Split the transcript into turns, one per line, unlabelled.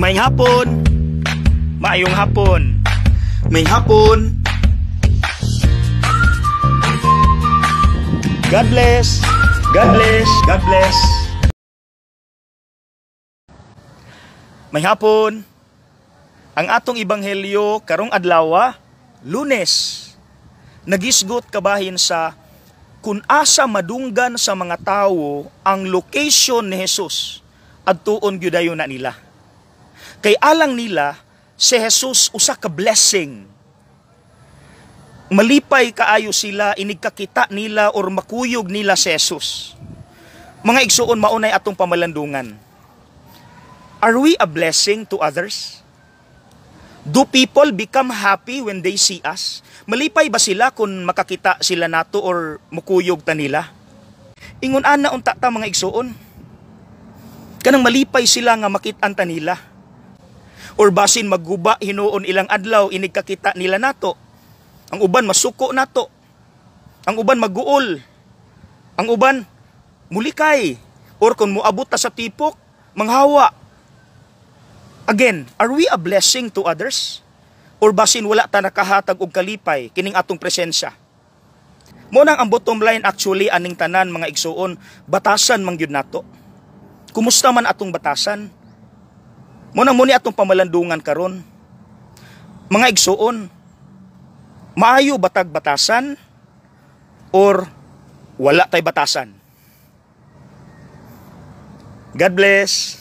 May hapon. Maayong hapon. May hapon. God bless. God bless. God bless. May hapon. Ang atong ibanghelyo karong adlaw, Lunes. Nagisgot kabahin sa kun asa madunggan sa mga tawo ang location ni Jesus adtuon gyud ayon na nila. Kay alang nila, si Jesus usa ka blessing. Malipay kaayo sila, inigkakita nila or makuyog nila si Jesus. Mga igsuon, maunay atong pamalandungan. Are we a blessing to others? Do people become happy when they see us? Malipay ba sila kung makakita sila nato or mukuyog ta nila? Ingon ana unta ta mga igsuon. Kanang malipay sila nga makitaan ta nila or basin maguba hinuon ilang adlaw inigkakita nila nato ang uban masuko nato ang uban maguol ang uban mulikay or kung muabot ta sa tipok manghawa again are we a blessing to others or basin wala ta nakahatag og kalipay kining atong presensya mo nang ang bottom line actually aning tanan mga igsuon batasan mangyud nato kumusta man atong batasan Muna muni atong pamalandungan karon. Mga igsuon, maayo batag batasan or wala tay batasan. God bless.